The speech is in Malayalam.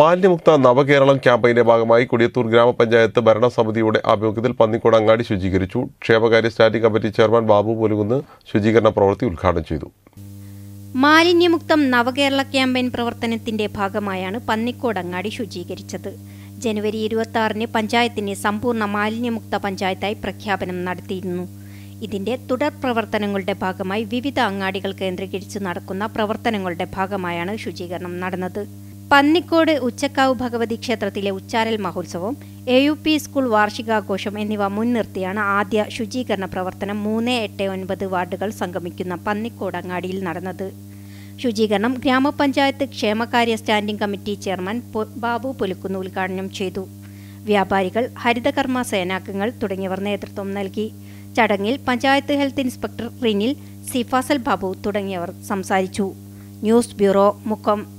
മാലിന്യമുക്ത നവകേരളം ക്യാമ്പയിന്റെ ഭാഗമായി കൊടിയത്തൂർ ഗ്രാമപഞ്ചായത്ത് ഭരണസമിതിയുടെ ആഭിമുഖ്യത്തിൽ പന്നിക്കോട് അങ്ങാടി ശുചീകരിച്ചു ക്ഷേമകാര്യ standing committee chairman Babu Polukunnu ശുചീകരണ പ്രവൃത്തി ഉദ്ഘാടനം ചെയ്തു മാലിന്യമുക്തം നവകേരള ക്യാമ്പയിൻ പ്രവർത്തനത്തിന്റെ ഭാഗമായാണ് പന്നിക്കോട് അങ്ങാടി ശുചീകരിച്ചത് ജനുവരി ഇരുപത്തി ആറിന് പഞ്ചായത്തിനെ സമ്പൂർണ്ണ മാലിന്യമുക്ത പഞ്ചായത്തായി പ്രഖ്യാപനം നടത്തിയിരുന്നു ഇതിന്റെ തുടർ പ്രവർത്തനങ്ങളുടെ ഭാഗമായി വിവിധ അങ്ങാടികൾ കേന്ദ്രീകരിച്ച് നടക്കുന്ന പ്രവർത്തനങ്ങളുടെ ഭാഗമായാണ് ശുചീകരണം നടന്നത് പന്നിക്കോട് ഉച്ചക്കാവ് ഭഗവതി ക്ഷേത്രത്തിലെ ഉച്ചാരൽ മഹോത്സവം എ യു പി സ്കൂൾ വാർഷികാഘോഷം എന്നിവ മുൻനിർത്തിയാണ് ആദ്യ ശുചീകരണ പ്രവർത്തനം മൂന്ന് എട്ട് ഒൻപത് വാർഡുകൾ സംഗമിക്കുന്ന പന്നിക്കോട് അങ്ങാടിയിൽ നടന്നത് ശുചീകരണം ഗ്രാമപഞ്ചായത്ത് ക്ഷേമകാര്യ standing committee chairman Babu Pulukkunnu ഉദ്ഘാടനം ചെയ്തു വ്യാപാരികൾ ഹരിതകർമ്മ സേനാംഗങ്ങൾ തുടങ്ങിയവർ നേതൃത്വം നൽകി ചടങ്ങിൽ പഞ്ചായത്ത് ഹെൽത്ത് ഇൻസ്പെക്ടർ റിനിൽ സിഫാസൽ ബാബു തുടങ്ങിയവർ സംസാരിച്ചു ന്യൂസ് ബ്യൂറോ മുക്കം